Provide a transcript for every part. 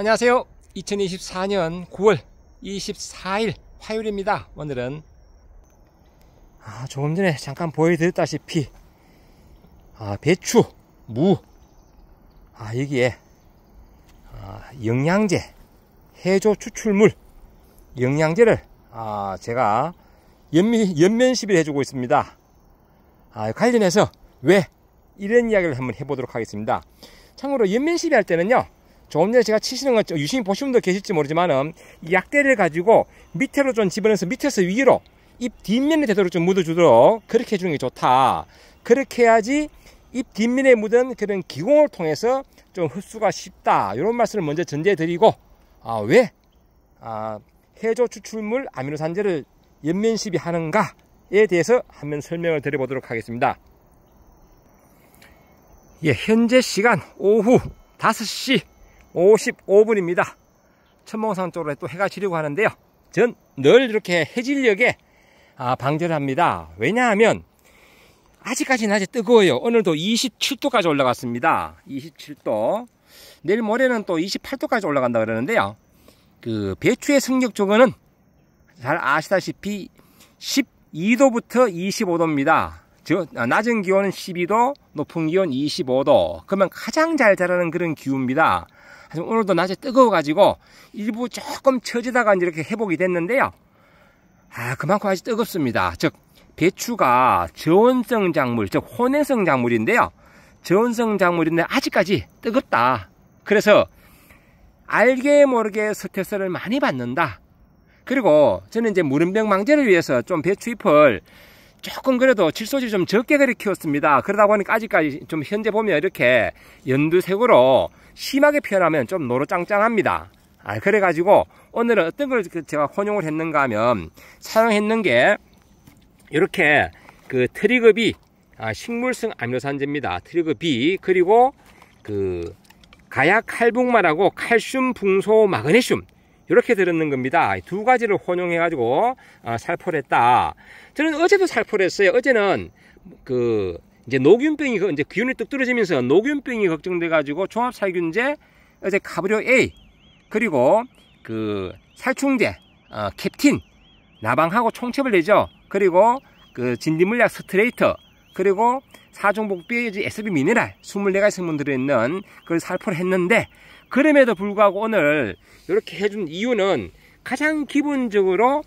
안녕하세요. 2024년 9월 24일 화요일입니다. 오늘은 아, 조금 전에 잠깐 보여드렸다시피 아, 배추, 무, 아, 여기에 아, 영양제, 해조 추출물, 영양제를 아, 제가 연미, 연면 시비 해주고 있습니다. 아, 관련해서 왜 이런 이야기를 한번 해보도록 하겠습니다. 참고로 연면 시비할 때는요. 조금 전 제가 치시는 건 유심히 보시는 분들 계실지 모르지만은 이 약대를 가지고 밑으로 좀집어내서 밑에서 위로 입 뒷면에 되도록 좀 묻어주도록 그렇게 해주는 게 좋다. 그렇게 해야지 입 뒷면에 묻은 그런 기공을 통해서 좀 흡수가 쉽다. 이런 말씀을 먼저 전제해드리고 아, 왜 아, 해조 추출물 아미노산제를 연면시비 하는가에 대해서 한번 설명을 드려보도록 하겠습니다. 예, 현재 시간 오후 5시 55분입니다. 천봉산 쪽으로 또 해가 지려고 하는데요. 전 늘 이렇게 해질녘에 아, 방제를 합니다. 왜냐하면 아직까지는 아직 뜨거워요. 오늘도 27도까지 올라갔습니다. 27도. 내일 모레는 또 28도까지 올라간다 그러는데요. 그 배추의 승력 조건은 잘 아시다시피 12도부터 25도입니다. 아, 낮은 기온은 12도, 높은 기온 25도. 그러면 가장 잘 자라는 그런 기후입니다. 하지만 오늘도 낮에 뜨거워가지고 일부 조금 처지다가 이렇게 회복이 됐는데요. 아 그만큼 아직 뜨겁습니다. 즉 배추가 저온성 작물, 즉 혼해성 작물인데요. 저온성 작물인데 아직까지 뜨겁다. 그래서 알게 모르게 스트레스를 많이 받는다. 그리고 저는 이제 무름병 망제를 위해서 좀 배추잎을 조금 그래도 질소질 좀 적게 그래 키웠습니다. 그러다 보니까 아직까지 좀 현재 보면 이렇게 연두색으로 심하게 표현하면 좀 노릇짱짱합니다. 아, 그래가지고 오늘은 어떤 걸 그 제가 혼용을 했는가 하면 사용했는 게 이렇게 그 트리그비 아, 식물성 아미노산제입니다. 트리그비 그리고 그 가약 칼붕마라고 칼슘, 붕소, 마그네슘 이렇게 들었는 겁니다. 두 가지를 혼용해가지고 아, 살포를 했다. 저는 어제도 살포를 했어요. 어제는 그 이제 녹균병이 그 이제 기운이 뚝 떨어지면서 녹균병이 걱정돼가지고 종합살균제 어제 가브리오 A 그리고 그 살충제 어, 캡틴 나방하고 총첩을 내죠. 그리고 그 진딧물약 스트레이터 그리고 사종복비 SB 미네랄 24가지 성분 들어있는 그걸 살포를 했는데 그럼에도 불구하고 오늘 이렇게 해준 이유는 가장 기본적으로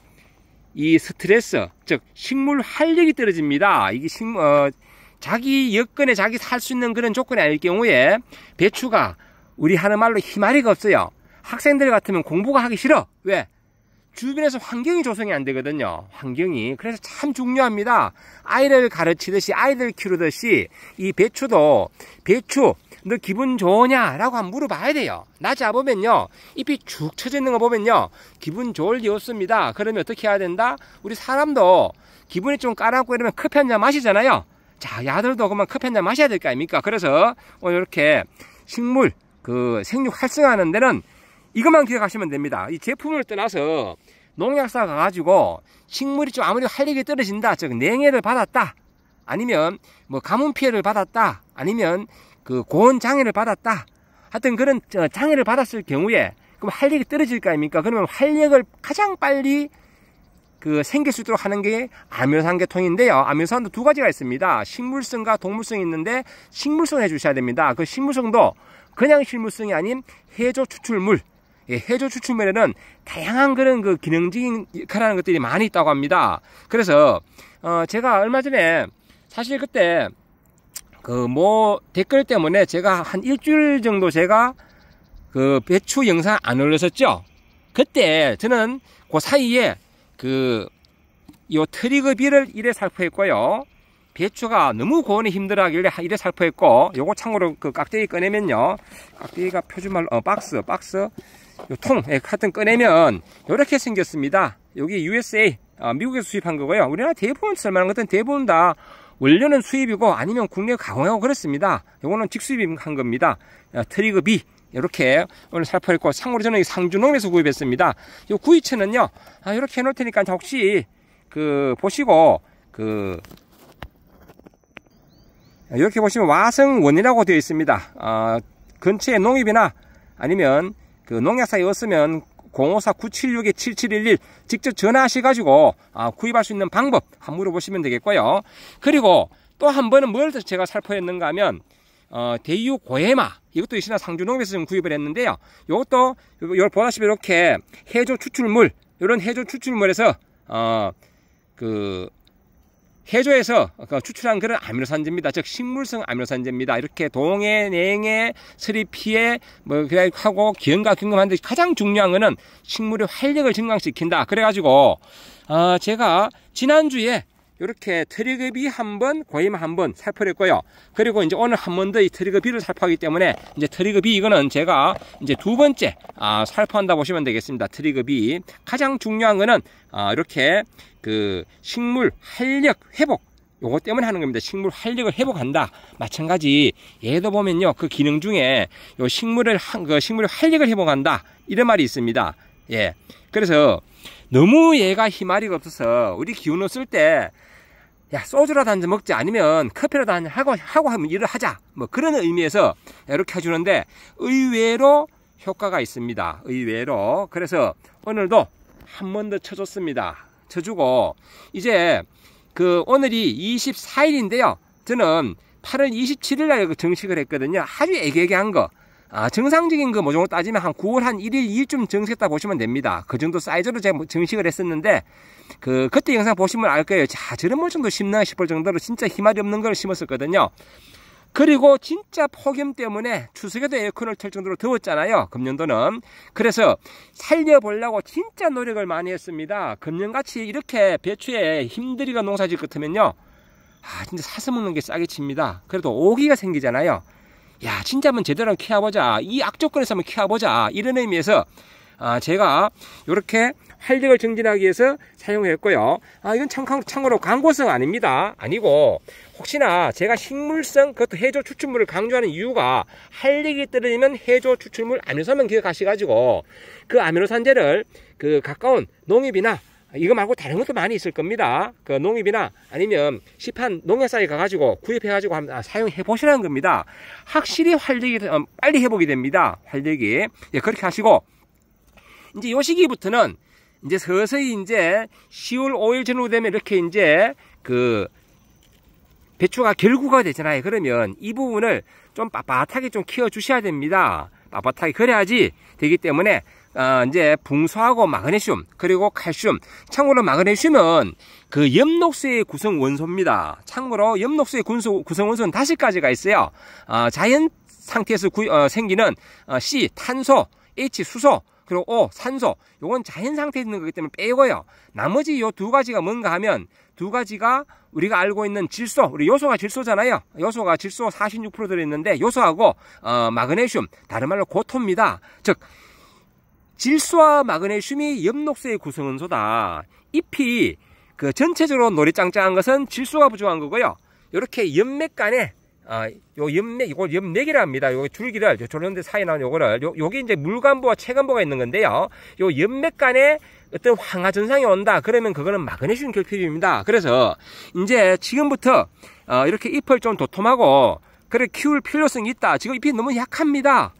이 스트레스 즉 식물 활력이 떨어집니다 이게 식, 어, 자기 여건에 자기 살 수 있는 그런 조건이 아닐 경우에 배추가 우리 하는 말로 희마리가 없어요 학생들 같으면 공부가 하기 싫어 왜? 주변에서 환경이 조성이 안 되거든요 환경이 그래서 참 중요합니다 아이를 가르치듯이 아이들 키우듯이 이 배추도 배추 너 기분 좋으냐? 라고 한번 물어봐야 돼요. 낮에 보면요. 잎이 축쳐져 있는 거 보면요. 기분 좋을 리 없습니다. 그러면 어떻게 해야 된다? 우리 사람도 기분이 좀 까납고 이러면 커피 한 잔 마시잖아요. 자, 야들도 그만 커피 한 잔 마셔야 될 거 아닙니까? 그래서 오늘 이렇게 식물, 그 생육 활성화하는 데는 이것만 기억하시면 됩니다. 이 제품을 떠나서 농약사 가가지고 식물이 좀 아무리 활력이 떨어진다. 즉, 냉해를 받았다. 아니면 뭐 가뭄 피해를 받았다. 아니면 그 고온 장애를 받았다. 하여튼 그런 장애를 받았을 경우에 그럼 활력이 떨어질 거 아닙니까? 그러면 활력을 가장 빨리 그 생길 수 있도록 하는 게 아묘산계통인데요. 아묘산도 두 가지가 있습니다. 식물성과 동물성이 있는데 식물성 해주셔야 됩니다. 그 식물성도 그냥 식물성이 아닌 해조 추출물. 예, 해조 추출물에는 다양한 그런 그 기능적인 역할 하는 것들이 많이 있다고 합니다. 그래서, 어, 제가 얼마 전에 사실 그때 그뭐 댓글 때문에 제가 한 일주일 정도 제가 그 배추 영상 안 올렸었죠. 그때 저는 그 사이에 그이 트리그비를 이래 살포했고요. 배추가 너무 고온에 힘들어하길래 이래 살포했고 요거 참고로 그 깍대기 꺼내면요. 깍대기가 표준말로 어, 박스 박스 요통 예, 하여튼 꺼내면 요렇게 생겼습니다. 여기 USA 아, 미국에서 수입한 거고요. 우리나라 대부분 쓸만한 것은 대부분 다 원료는 수입이고 아니면 국내 가공하고 그렇습니다. 이거는 직수입한 겁니다. 트리그 B 이렇게 오늘 살펴있고 참고로 저는 상주농에서 구입했습니다. 이 구이체는요 아, 이렇게 해놓을 테니까 혹시 그 보시고 그 아, 이렇게 보시면 와성원이라고 되어 있습니다. 아, 근처에 농입이나 아니면 그 농약사에 없으면 054-976-7711 직접 전화하셔가지고 아, 구입할 수 있는 방법 한번 물어보시면 되겠고요. 그리고 또 한 번은 뭘 제가 살펴했는가 하면 어, 대유 고해마 이것도 이시나상주농에서좀 구입을 했는데요. 이것도 요 보다시피 이렇게 해조 추출물 이런 해조 추출물에서 어, 그 해조에서 그 추출한 글런 아미노산제입니다. 즉 식물성 아미노산제입니다. 이렇게 동해, 냉해, 스리피에뭐 그렇게 하고 기름과 경험한는데 가장 중요한 거는 식물의 활력을 증강시킨다. 그래가지고 어, 제가 지난주에 이렇게 트리그비 한 번, 고임 한 번 살펴냈고요. 그리고 이제 오늘 한 번 더 이 트리그비를 살펴하기 때문에 이제 트리그비 이거는 제가 이제 두 번째 아, 살펴한다 보시면 되겠습니다. 트리그비 가장 중요한 거는 아, 이렇게 그 식물 활력 회복 요거 때문에 하는 겁니다. 식물 활력을 회복한다. 마찬가지 얘도 보면요. 그 기능 중에 요 식물을 한그 식물의 활력을 회복한다. 이런 말이 있습니다. 예. 그래서 너무 얘가 희말이가 없어서 우리 기운 없을 때야 소주라도 한 잔 먹지 아니면 커피라도 한잔 하고 하고 하면 일을 하자 뭐 그런 의미에서 이렇게 해주는데 의외로 효과가 있습니다 의외로 그래서 오늘도 한 번 더 쳐줬습니다 쳐주고 이제 그 오늘이 24일인데요 저는 8월 27일 날 정식을 했거든요 아주 애기애기한 거 아, 정상적인 그 모종으로 따지면 한 9월 한 1일, 2일쯤 증식했다 보시면 됩니다. 그 정도 사이즈로 제가 정식을 뭐 했었는데, 그, 그때 영상 보시면 알 거예요. 자, 저런 물정도 심나 싶을 정도로 진짜 희말이 없는 걸 심었었거든요. 그리고 진짜 폭염 때문에 추석에도 에어컨을 틀 정도로 더웠잖아요. 금년도는. 그래서 살려보려고 진짜 노력을 많이 했습니다. 금년같이 이렇게 배추에 힘들이가 농사 짓 같으면요. 아, 진짜 사서 먹는 게 싸게 칩니다. 그래도 오기가 생기잖아요. 야 진짜 한번 제대로 한번 키워보자 이 악조건에서 한번 키워보자 이런 의미에서 아, 제가 이렇게 활력을 증진하기 위해서 사용했고요. 아, 이건 참, 참고로 광고성 아닙니다. 아니고, 혹시나 제가 식물성, 그것도 해조 추출물을 강조하는 이유가 활력이 떨어지면 해조 추출물 아미노산만 기억하시가지고그 아미노산제를 그 가까운 농협이나 이거 말고 다른 것도 많이 있을 겁니다. 그 농입이나 아니면 시판 농협사에 가가지고 구입해가지고 아, 사용해 보시라는 겁니다. 확실히 활력이 어, 빨리 회복이 됩니다. 활력이 예, 그렇게 하시고 이제 요 시기부터는 이제 서서히 이제 10월 5일 전후 되면 이렇게 이제 그 배추가 결구가 되잖아요. 그러면 이 부분을 좀 빳빳하게 좀 키워 주셔야 됩니다. 빳빳하게 그래야지 되기 때문에 어, 이제 붕소하고 마그네슘 그리고 칼슘 참고로 마그네슘은 그 엽록수의 구성 원소입니다. 참고로 엽록수의 군소, 구성 원소는 다섯 가지가 있어요. 어, 자연 상태에서 구, 어, 생기는 어, C 탄소, H 수소 그리고 O 산소 이건 자연 상태에 있는 거기 때문에 빼고요. 나머지 요 두 가지가 뭔가 하면 두 가지가 우리가 알고 있는 질소, 우리 요소가 질소잖아요. 요소가 질소 46% 들어있는데 요소하고 어, 마그네슘, 다른 말로 고토입니다. 즉 질소와 마그네슘이 엽록소의 구성원소다. 잎이 그 전체적으로 노리짱짱한 것은 질소가 부족한 거고요. 이렇게 연맥 간에 아, 요 염내, 이거 염내기라 니다요 줄기를, 요 조련대 사이에 나온 요거를, 요, 요게 이제 물관보와체관보가 있는 건데요. 요 염맥간에 어떤 황화 전상이 온다. 그러면 그거는 마그네슘 결핍입니다. 그래서 이제 지금부터, 어, 이렇게 잎을 좀 도톰하고, 그래 키울 필요성이 있다. 지금 잎이 너무 약합니다.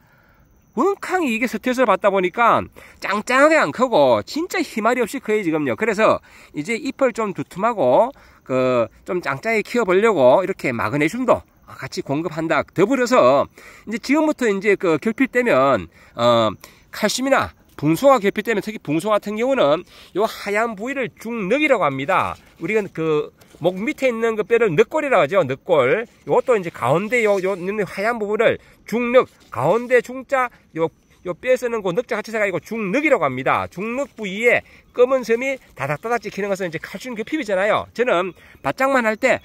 원캉이 이게 스트레스를 받다 보니까 짱짱하게 안 크고 진짜 희말이 없이 커요 지금요 그래서 이제 잎을 좀 두툼하고 그좀 짱짱히 키워보려고 이렇게 마그네슘도 아, 같이 공급한다. 더불어서 이제 지금부터 이제 그 결핍되면 어 칼슘이나 붕소가 결핍되면 특히 붕소 같은 경우는 요 하얀 부위를 중늑이라고 합니다. 우리가 그 목 밑에 있는 그 뼈를 늑골이라고 하죠. 늑골. 이것도 이제 가운데 요, 요 하얀 부분을 중늑, 가운데 중자 요 요 뼈에서는 그 늑자 같이 생각이고 중늑이라고 합니다. 중늑 부위에 검은 점이 다닥다닥 찍히는 것은 이제 칼슘 결핍이잖아요. 저는 바짝만 할때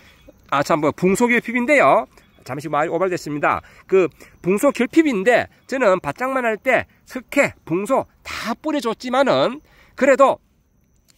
아, 참, 뭐, 붕소 결핍인데요. 잠시 말이 오발됐습니다. 그, 붕소 결핍인데, 저는 바짝만 할 때, 석회, 붕소 다 뿌려줬지만은, 그래도,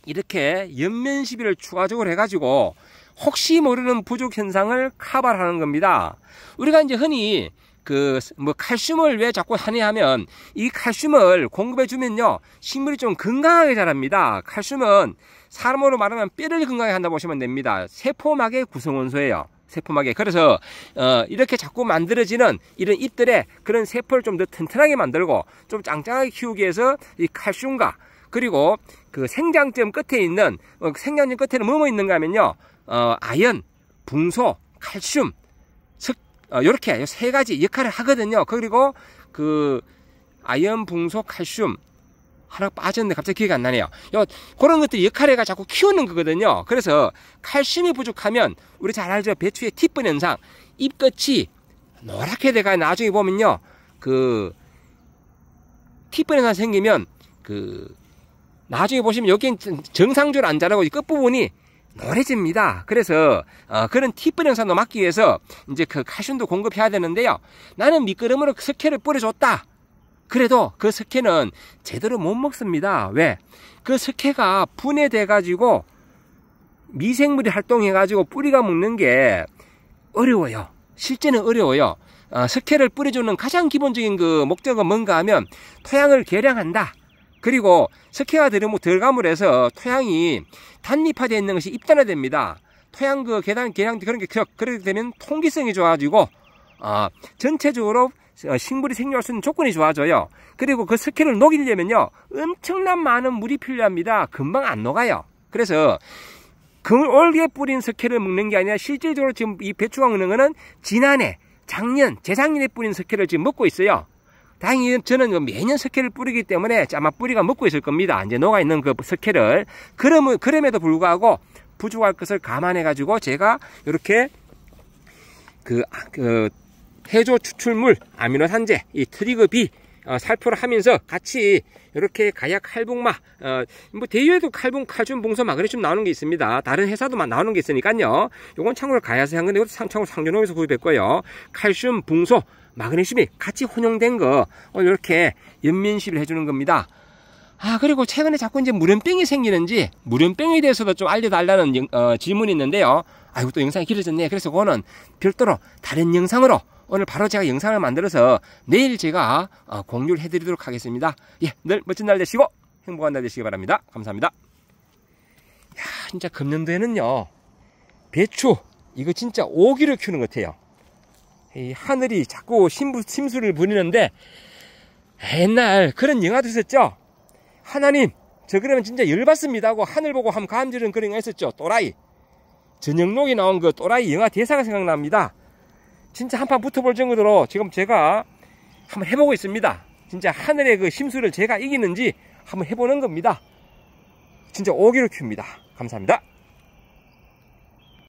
이렇게 연면 시비를 추가적으로 해가지고, 혹시 모르는 부족 현상을 카발하는 겁니다. 우리가 이제 흔히, 그, 뭐, 칼슘을 왜 자꾸 하냐 하면, 이 칼슘을 공급해주면요, 식물이 좀 건강하게 자랍니다. 칼슘은 사람으로 말하면 뼈를 건강하게 한다 고 보시면 됩니다. 세포막의 구성원소예요. 세포막에 그래서 어, 이렇게 자꾸 만들어지는 이런 잎들의 그런 세포를 좀 더 튼튼하게 만들고 좀 짱짱하게 키우기 위해서 이 칼슘과 그리고 그 생장점 끝에 있는 어, 그 생장점 끝에는 뭐뭐 있는가 하면요 어, 아연, 붕소, 칼슘, 석, 이렇게 어, 세 가지 역할을 하거든요. 그리고 그 아연, 붕소, 칼슘, 하나 빠졌는데 갑자기 기억이 안 나네요. 요, 그런 것들이 역할해가 자꾸 키우는 거거든요. 그래서 칼슘이 부족하면 우리 잘 알죠. 배추의 티쁜 현상. 잎끝이 노랗게 돼가 나중에 보면요. 그 티쁜 현상 생기면 그 나중에 보시면 여긴 정상적으로 안 자라고 끝부분이 노래집니다. 그래서 어, 그런 티뿌 현상도 막기 위해서 이제 그 칼슘도 공급해야 되는데요. 나는 미끄럼으로 석회를 뿌려줬다. 그래도 그 석회는 제대로 못 먹습니다. 왜? 그 석회가 분해돼 가지고 미생물이 활동해 가지고 뿌리가 먹는 게 어려워요. 실제는 어려워요. 어, 석회를 뿌려주는 가장 기본적인 그 목적은 뭔가 하면 토양을 개량한다. 그리고 석회가 들어감을 해서 토양이 단립화되어 있는 것이 입단화됩니다. 토양 그 계단 개량 그런 게 그렇게 되면 통기성이 좋아지고 어, 전체적으로 어, 식물이 생육할 수 있는 조건이 좋아져요. 그리고 그스킬을 녹이려면요. 엄청난 많은 물이 필요합니다. 금방 안 녹아요. 그래서 그올게 뿌린 스킬을 먹는 게 아니라 실질적으로 지금 이 배추가 먹는 거는 지난해, 작년, 재작년에 뿌린 스킬을 지금 먹고 있어요. 다행히 저는 매년 스킬을 뿌리기 때문에 아마 뿌리가 먹고 있을 겁니다. 이제 녹아 있는 그 스킬을 그럼, 그럼에도 불구하고 부족할 것을 감안해 가지고 제가 이렇게 그, 아, 그 해조 추출물 아미노 산제 이 트리그 B 어, 살포를 하면서 같이 이렇게 가약 칼봉마 어, 뭐 대유에도 칼봉 칼슘 봉소 마그네슘 나오는 게 있습니다 다른 회사도 만 나오는 게 있으니까요 요건 참고로 가야세 한 건데 참으로 상전호에서 구입했고요 칼슘 봉소 마그네슘이 같이 혼용된 거 어, 이렇게 연민시를 해주는 겁니다 아 그리고 최근에 자꾸 이제 무렴병이 생기는지 무렴병에 대해서도 좀 알려달라는 어, 질문이 있는데요 아이고 또 영상이 길어졌네 그래서 그거는 별도로 다른 영상으로 오늘 바로 제가 영상을 만들어서 내일 제가 어, 공유를 해드리도록 하겠습니다. 예, 늘 멋진 날 되시고 행복한 날 되시기 바랍니다. 감사합니다. 야, 진짜 금년도에는요. 배추 이거 진짜 오기를 키우는 것 같아요. 이 하늘이 자꾸 심부, 심수를 부리는데 옛날 그런 영화도 있었죠. 하나님 저 그러면 진짜 열받습니다 하고 하늘 보고 함 간지른 그런 영화 있었죠. 또라이. 저녁록이 나온 그 또라이 영화 대사가 생각납니다. 진짜 한판 붙어볼 정도로 지금 제가 한번 해보고 있습니다. 진짜 하늘의 그심술을 제가 이기는지 한번 해보는 겁니다. 진짜 오기로 큐입니다. 감사합니다.